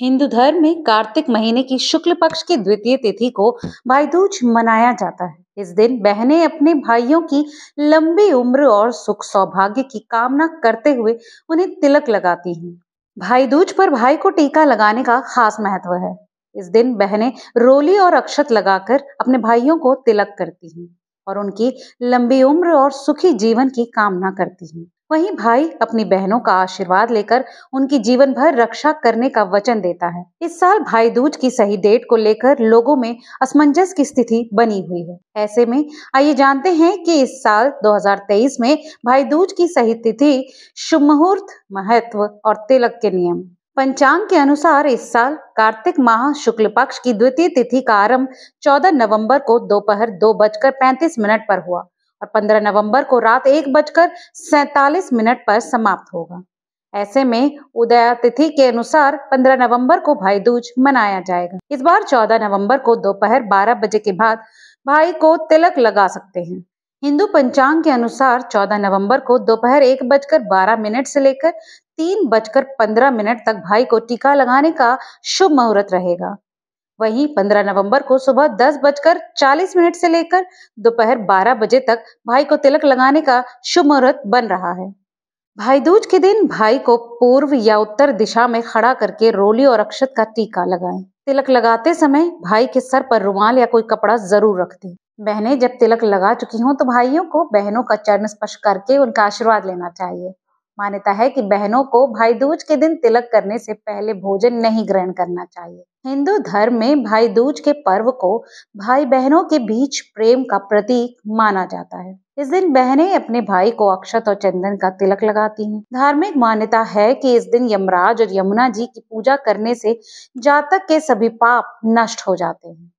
हिंदू धर्म में कार्तिक महीने की शुक्ल पक्ष की द्वितीय तिथि को भाई दूज मनाया जाता है इस दिन बहनें अपने भाइयों की लंबी उम्र और सुख सौभाग्य की कामना करते हुए उन्हें तिलक लगाती हैं भाई दूज पर भाई को टीका लगाने का खास महत्व है इस दिन बहनें रोली और अक्षत लगाकर अपने भाइयों को तिलक करती हैं और उनकी लंबी उम्र और सुखी जीवन की कामना करती हूँ वहीं भाई अपनी बहनों का आशीर्वाद लेकर उनकी जीवन भर रक्षा करने का वचन देता है इस साल भाई दूज की सही डेट को लेकर लोगों में असमंजस की स्थिति बनी हुई है ऐसे में आइए जानते हैं कि इस साल 2023 में भाई दूज की सही तिथि शुभ मुहूर्त महत्व और तिलक के नियम पंचांग के अनुसार इस साल कार्तिक माह शुक्ल पक्ष की द्वितीय तिथि का आरंभ 14 नवंबर को दोपहर दो, दो बजकर पैंतीस मिनट पर हुआ और 15 नवंबर को रात एक बजकर सैतालीस मिनट पर समाप्त होगा ऐसे में उदया तिथि के अनुसार 15 नवंबर को भाई दूज मनाया जाएगा इस बार 14 नवंबर को दोपहर 12 बजे के बाद भाई को तिलक लगा सकते हैं हिंदू पंचांग के अनुसार 14 नवंबर को दोपहर एक बजकर बारह मिनट से लेकर तीन बजकर पंद्रह मिनट तक भाई को टीका लगाने का शुभ मुहूर्त रहेगा वहीं 15 नवंबर को सुबह दस बजकर चालीस मिनट से लेकर दोपहर बारह बजे तक भाई को तिलक लगाने का शुभ मुहूर्त बन रहा है भाई दूज के दिन भाई को पूर्व या उत्तर दिशा में खड़ा करके रोली और अक्षत का टीका लगाएं। तिलक लगाते समय भाई के सर पर रुमाल या कोई कपड़ा जरूर रख दें बहनें जब तिलक लगा चुकी हों तो भाइयों को बहनों का चरण स्पर्श करके उनका आशीर्वाद लेना चाहिए मान्यता है कि बहनों को भाई दूज के दिन तिलक करने से पहले भोजन नहीं ग्रहण करना चाहिए हिंदू धर्म में भाई दूज के पर्व को भाई बहनों के बीच प्रेम का प्रतीक माना जाता है इस दिन बहनें अपने भाई को अक्षत और चंदन का तिलक लगाती हैं। धार्मिक मान्यता है कि इस दिन यमराज और यमुना जी की पूजा करने से जातक के सभी पाप नष्ट हो जाते हैं